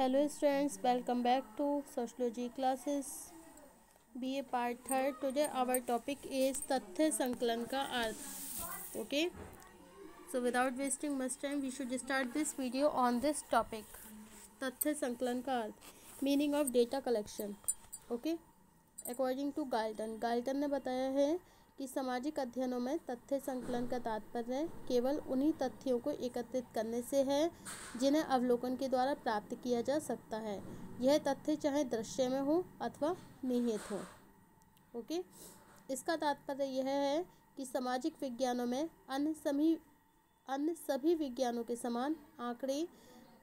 Hello students welcome back to sociology classes B A part third today our topic is तथ्य संकलन का अर्थ okay so without wasting much time we should start this video on this topic तथ्य संकलन का अर्थ meaning of data collection okay according to Galton Galton ने बताया है कि सामाजिक अध्ययनों में तथ्य संकलन का तात्पर्य केवल उन्हीं तथ्यों को एकत्रित करने से है जिन्हें अवलोकन के द्वारा प्राप्त किया जा सकता है यह तथ्य चाहे दृश्य में हो अथवा निहित हो ओके इसका तात्पर्य यह है कि सामाजिक विज्ञानों में अन्य सभी अन्य सभी विज्ञानों के समान आंकड़े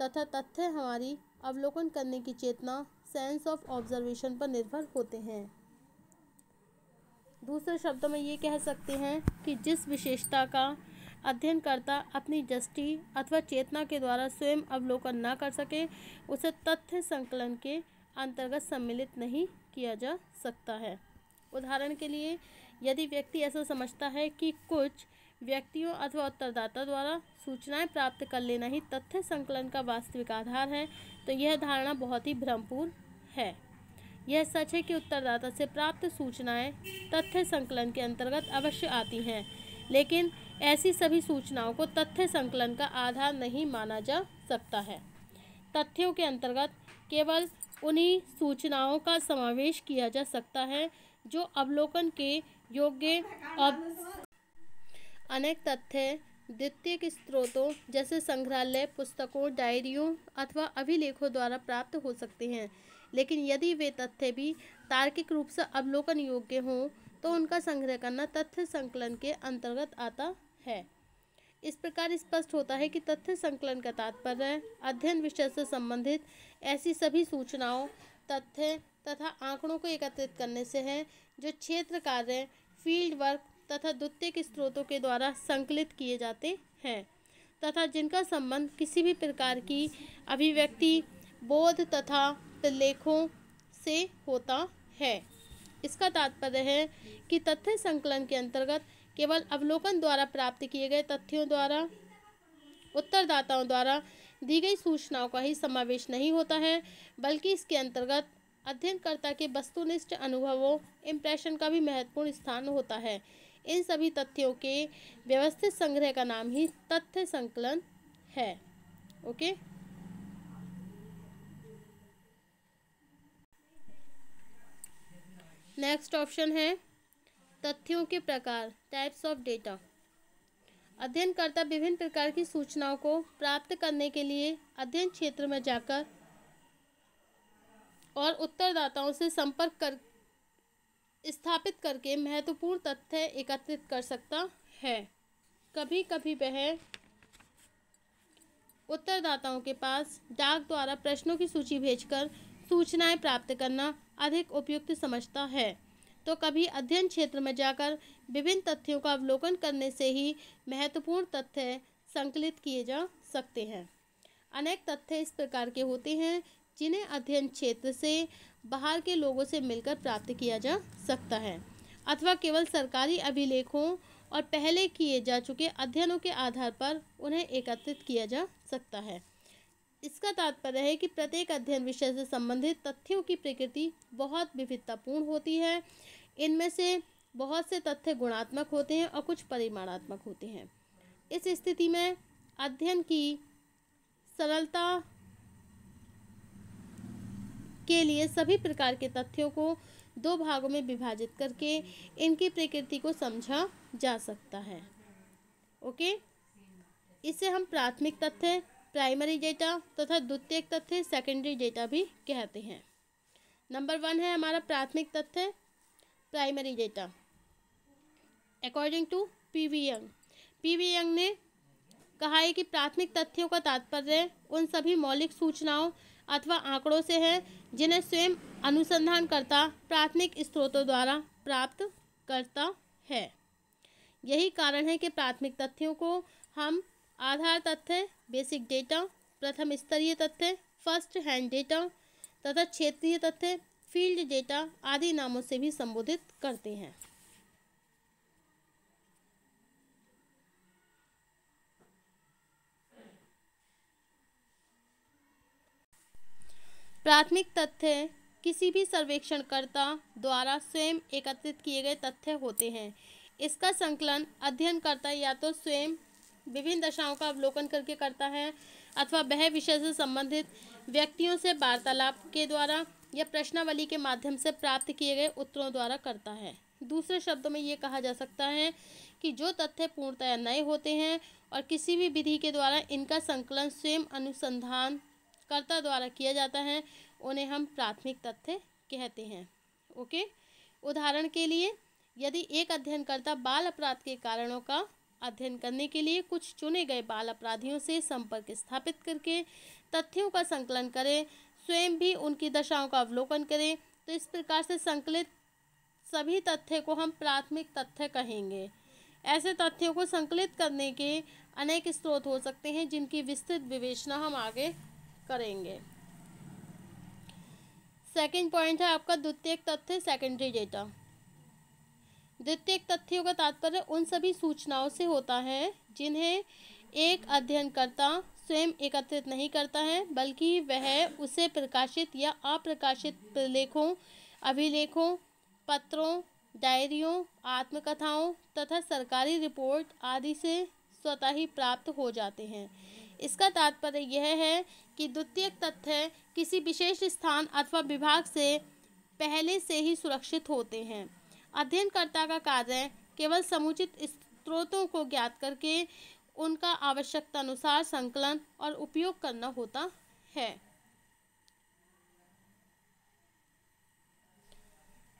तथा तथ्य हमारी अवलोकन करने की चेतना सेंस ऑफ ऑब्जर्वेशन पर निर्भर होते हैं दूसरे शब्दों में ये कह सकते हैं कि जिस विशेषता का अध्ययनकर्ता अपनी दृष्टि अथवा चेतना के द्वारा स्वयं अवलोकन न कर सके उसे तथ्य संकलन के अंतर्गत सम्मिलित नहीं किया जा सकता है उदाहरण के लिए यदि व्यक्ति ऐसा समझता है कि कुछ व्यक्तियों अथवा उत्तरदाता द्वारा सूचनाएं प्राप्त कर लेना ही तथ्य संकलन का वास्तविक आधार है तो यह धारणा बहुत ही भ्रमपूर्ण है यह सच है कि उत्तरदाता से प्राप्त सूचनाएं तथ्य संकलन के अंतर्गत अवश्य आती हैं लेकिन ऐसी सभी सूचनाओं को तथ्य संकलन का आधार नहीं माना जा सकता है तथ्यों के अंतर्गत केवल उन्हीं सूचनाओं का समावेश किया जा सकता है जो अवलोकन के योग्य अब अनेक तथ्य द्वितीय के स्रोतों जैसे संग्रहालय पुस्तकों डायरियों अथवा अभिलेखों द्वारा प्राप्त हो सकते हैं लेकिन यदि वे तथ्य भी तार्किक रूप से अवलोकन योग्य हों तो उनका संग्रह करना तथ्य संकलन के अंतर्गत आता है इस प्रकार स्पष्ट होता है कि तथ्य संकलन का तात्पर्य अध्ययन विषय से संबंधित ऐसी सभी सूचनाओं तथ्य तथा आंकड़ों को एकत्रित करने से है जो क्षेत्र कार्य फील्ड वर्क तथा द्वितीय के स्रोतों के द्वारा संकलित किए जाते हैं तथा जिनका संबंध किसी भी प्रकार की अभिव्यक्ति बोध तथा लेखों से होता है इसका तात्पर्य है कि तथ्य संकलन के अंतर्गत केवल अवलोकन द्वारा प्राप्त किए गए तथ्यों द्वारा उत्तरदाताओं द्वारा दी गई सूचनाओं का ही समावेश नहीं होता है बल्कि इसके अंतर्गत अध्ययनकर्ता के वस्तुनिष्ठ अनुभवों इम्प्रेशन का भी महत्वपूर्ण स्थान होता है इन सभी तथ्यों के व्यवस्थित संग्रह का नाम ही तथ्य संकलन है ओके okay? नेक्स्ट ऑप्शन है तथ्यों के प्रकार टाइप्स ऑफ डेटा अध्ययनकर्ता विभिन्न प्रकार की सूचनाओं को प्राप्त करने के लिए अध्ययन क्षेत्र में जाकर और उत्तरदाताओं से संपर्क कर स्थापित करके महत्वपूर्ण तथ्य एकत्रित कर सकता है कभी कभी वह उत्तरदाताओं के पास डाक द्वारा प्रश्नों की सूची भेजकर सूचनाएं प्राप्त करना अधिक उपयुक्त समझता है तो कभी अध्ययन क्षेत्र में जाकर विभिन्न तथ्यों का अवलोकन करने से ही महत्वपूर्ण तथ्य संकलित किए जा सकते हैं अनेक तथ्य इस प्रकार के होते हैं जिन्हें अध्ययन क्षेत्र से बाहर के लोगों से मिलकर प्राप्त किया जा सकता है अथवा केवल सरकारी अभिलेखों और पहले किए जा चुके अध्ययनों के आधार पर उन्हें एकत्रित किया जा सकता है इसका तात्पर्य है कि प्रत्येक अध्ययन विषय से संबंधित तथ्यों की प्रकृति बहुत विविधतापूर्ण होती है इनमें से बहुत से तथ्य गुणात्मक होते हैं और कुछ परिमाणात्मक होते हैं इस स्थिति में अध्ययन की सरलता के लिए सभी प्रकार के तथ्यों को दो भागों में विभाजित करके इनकी प्रकृति को समझा जा सकता है ओके इसे हम प्राथमिक तथ्य प्राइमरी डेटा तथा द्वितीयक तथ्य सेकेंडरी डेटा भी कहते हैं नंबर वन है हमारा प्राथमिक तथ्य primary data according to P V Young P V Young ने कहा है कि प्राथमिक तथ्यों का तात्पर्य उन सभी मौलिक सूचनाओं अथवा आंकड़ों से है जिन्हें स्वयं अनुसंधानकर्ता प्राथमिक स्रोतों द्वारा प्राप्त करता है यही कारण है कि प्राथमिक तथ्यों को हम आधार तथ्य बेसिक डेटा प्रथम स्तरीय तथ्य फर्स्ट हैंड डेटा तथा क्षेत्रीय तथ्य फील्ड डेटा आदि नामों से भी संबोधित करते हैं प्राथमिक तथ्य किसी भी सर्वेक्षणकर्ता द्वारा स्वयं एकत्रित किए गए तथ्य होते हैं इसका संकलन अध्ययनकर्ता या तो स्वयं विभिन्न दशाओं का अवलोकन करके करता है अथवा वह विषय से संबंधित व्यक्तियों से वार्तालाप के द्वारा या प्रश्नावली के माध्यम से प्राप्त किए गए उत्तरों द्वारा करता है दूसरे शब्दों में ये कहा जा सकता है कि जो तथ्य पूर्णतया नए होते हैं और किसी भी विधि के द्वारा इनका संकलन स्वयं अनुसंधान कर्ता द्वारा किया जाता है उन्हें हम प्राथमिक तथ्य कहते हैं ओके उदाहरण के लिए यदि एक अध्ययनकर्ता बाल अपराध के कारणों का अध्ययन करने के लिए कुछ चुने गए बाल अपराधियों से संपर्क स्थापित करके तथ्यों का संकलन करें स्वयं भी उनकी दशाओं का अवलोकन करें तो इस प्रकार से संकलित सभी तथ्य को हम प्राथमिक तथ्य कहेंगे ऐसे तथ्यों को संकलित करने के अनेक स्रोत हो सकते हैं जिनकी विस्तृत विवेचना हम आगे करेंगे सेकंड पॉइंट है आपका द्वितीय तथ्य सेकेंडरी डेटा द्वितीयक तथ्यों का तात्पर्य उन सभी सूचनाओं से होता है जिन्हें एक अध्ययनकर्ता स्वयं एकत्रित नहीं करता है बल्कि वह उसे प्रकाशित या अप्रकाशित लेखों अभिलेखों पत्रों डायरियों आत्मकथाओं तथा सरकारी रिपोर्ट आदि से स्वतः ही प्राप्त हो जाते हैं इसका तात्पर्य यह है कि द्वितीय तथ्य किसी विशेष स्थान अथवा विभाग से पहले से ही सुरक्षित होते हैं अध्ययनकर्ता का कार्य केवल समुचित स्रोतों को ज्ञात करके उनका आवश्यकता अनुसार संकलन और उपयोग करना होता है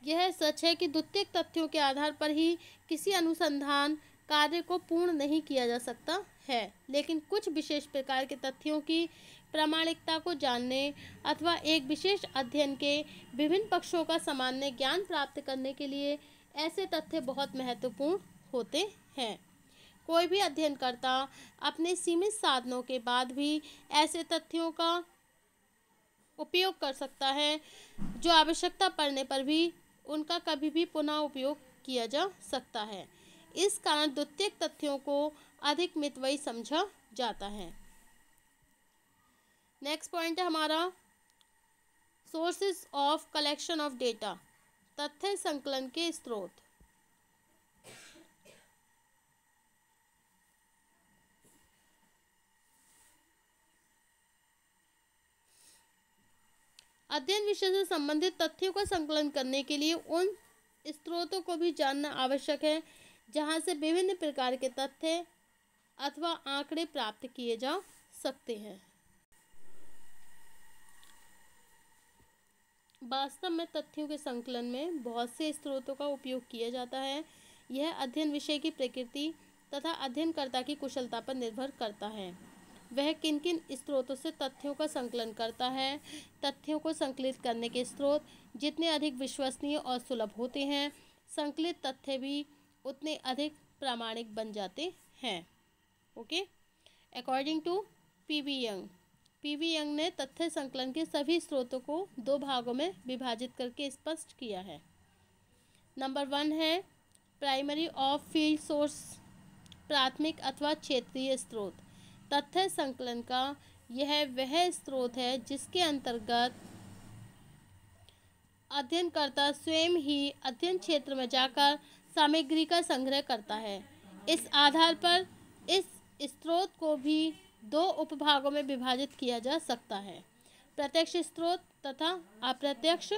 यह सच है कि द्वितीय तथ्यों के आधार पर ही किसी अनुसंधान कार्य को पूर्ण नहीं किया जा सकता है लेकिन कुछ विशेष प्रकार के तथ्यों की प्रामाणिकता को जानने अथवा एक विशेष अध्ययन के विभिन्न पक्षों का सामान्य ज्ञान प्राप्त करने के लिए ऐसे तथ्य बहुत महत्वपूर्ण होते हैं कोई भी अध्ययनकर्ता अपने सीमित साधनों के बाद भी ऐसे तथ्यों का उपयोग कर सकता है जो आवश्यकता पड़ने पर भी उनका कभी भी पुनः उपयोग किया जा सकता है इस कारण द्वितीय तथ्यों को अधिक मितवई समझा जाता है नेक्स्ट पॉइंट है हमारा sources of collection of data तथ्य संकलन के स्रोत अध्ययन विषय से संबंधित तथ्यों का संकलन करने के लिए उन स्रोतों को भी जानना आवश्यक है जहां से विभिन्न प्रकार के तथ्य अथवा आंकड़े प्राप्त किए जा सकते हैं वास्तव में तथ्यों के संकलन में बहुत से स्रोतों का उपयोग किया जाता है यह अध्ययन विषय की प्रकृति तथा अध्ययनकर्ता की कुशलता पर निर्भर करता है वह किन किन स्रोतों से तथ्यों का संकलन करता है तथ्यों को संकलित करने के स्रोत जितने अधिक विश्वसनीय और सुलभ होते हैं संकलित तथ्य भी उतने अधिक प्रामाणिक बन जाते हैं okay according to P V Young PV Young ने तथ्य संकलन के सभी स्रोतों को दो भागों में विभाजित करके स्पष्ट किया है नंबर वन है प्राइमरी ऑफ फील्ड सोर्स प्राथमिक अथवा क्षेत्रीय स्रोत तथ्य संकलन का यह वह स्रोत है जिसके अंतर्गत अध्ययनकर्ता स्वयं ही अध्ययन क्षेत्र में जाकर सामग्री का संग्रह करता है इस आधार पर इस स्रोत को भी दो उपभागों में विभाजित किया जा सकता है प्रत्यक्ष स्रोत तथा अप्रत्यक्ष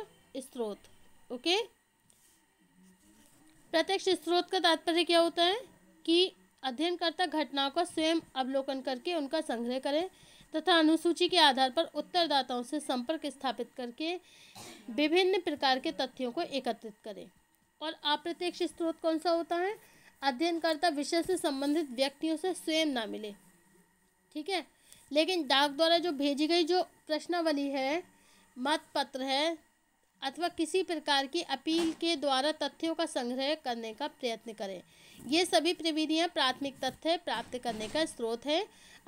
स्रोत ओके प्रत्यक्ष स्रोत का तात्पर्य क्या होता है कि अध्ययनकर्ता घटनाओं का स्वयं अवलोकन करके उनका संग्रह करें तथा अनुसूची के आधार पर उत्तरदाताओं से संपर्क स्थापित करके विभिन्न प्रकार के तथ्यों को एकत्रित करें और अप्रत्यक्ष स्रोत कौन सा होता है अध्ययनकर्ता विषय से संबंधित व्यक्तियों से स्वयं ना मिले ठीक है लेकिन डाक द्वारा जो भेजी गई जो प्रश्नावली है मत पत्र है अथवा किसी प्रकार की अपील के द्वारा तथ्यों का संग्रह करने का प्रयत्न करें ये सभी प्रविधियाँ प्राथमिक तथ्य प्राप्त करने का स्रोत है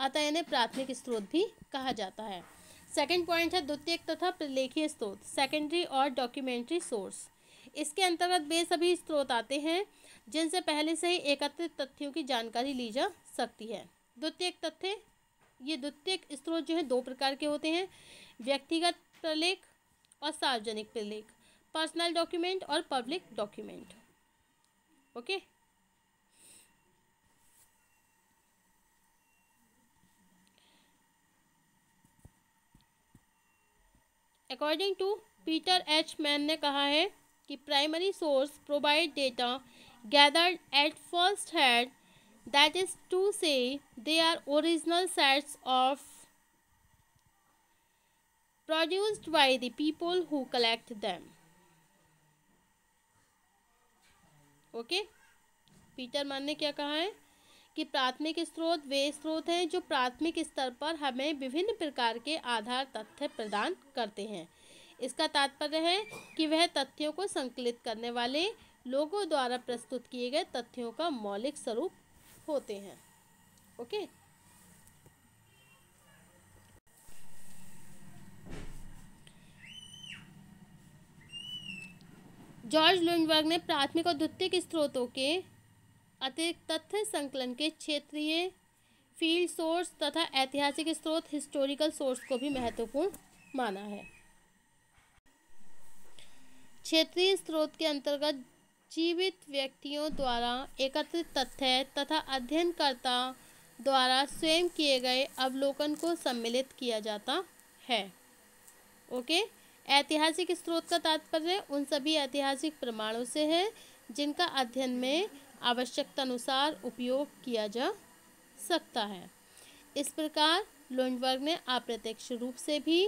अतः इन्हें प्राथमिक स्रोत भी कहा जाता है सेकंड पॉइंट है द्वितीय तथा प्रलेखीय स्रोत सेकेंडरी और डॉक्यूमेंट्री सोर्स इसके अंतर्गत वे सभी स्रोत आते हैं जिनसे पहले से ही एकत्रित तथ्यों की जानकारी ली जा सकती है द्वितीय तथ्य ये द्वितीयक स्त्रोत जो है दो प्रकार के होते हैं व्यक्तिगत प्रलेख और सार्वजनिक प्रलेख पर्सनल डॉक्यूमेंट और public document okay according to Peter H Mann ने कहा है कि primary source provide data gathered at first hand that is to say they are original sets of produced by the people who collect them okay Peter Mann ने क्या कहा है कि प्राथमिक स्रोत वे स्रोत हैं जो प्राथमिक स्तर पर हमें विभिन्न प्रकार के आधार तथ्य प्रदान करते हैं इसका तात्पर्य है कि वह तथ्यों को संकलित करने वाले लोगों द्वारा प्रस्तुत किए गए तथ्यों का मौलिक स्वरूप होते हैं ओके जॉर्ज लुनबर्ग ने प्राथमिक और द्वितीयक स्रोतों के अतिरिक्त तथ्य संकलन के क्षेत्रीय फील्ड सोर्स तथा ऐतिहासिक स्रोत हिस्टोरिकल सोर्स को भी महत्वपूर्ण माना है क्षेत्रीय स्रोत के अंतर्गत जीवित व्यक्तियों द्वारा एकत्रित तथ्य तथा अध्ययनकर्ता द्वारा स्वयं किए गए अवलोकन को सम्मिलित किया जाता है ओके ऐतिहासिक स्रोत का तात्पर्य उन सभी ऐतिहासिक प्रमाणों से है जिनका अध्ययन में आवश्यकता अनुसार उपयोग किया जा सकता है इस प्रकार लोन्जबर्ग ने अप्रत्यक्ष रूप से भी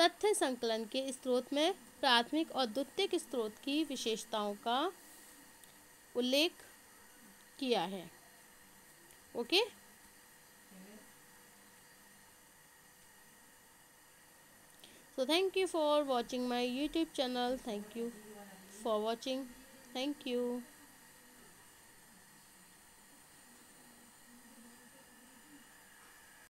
तथ्य संकलन के स्रोत में प्राथमिक और द्वितीयक स्रोत की विशेषताओं का उल्लेख किया है okay so thank you for watching my YouTube channel thank you for watching thank you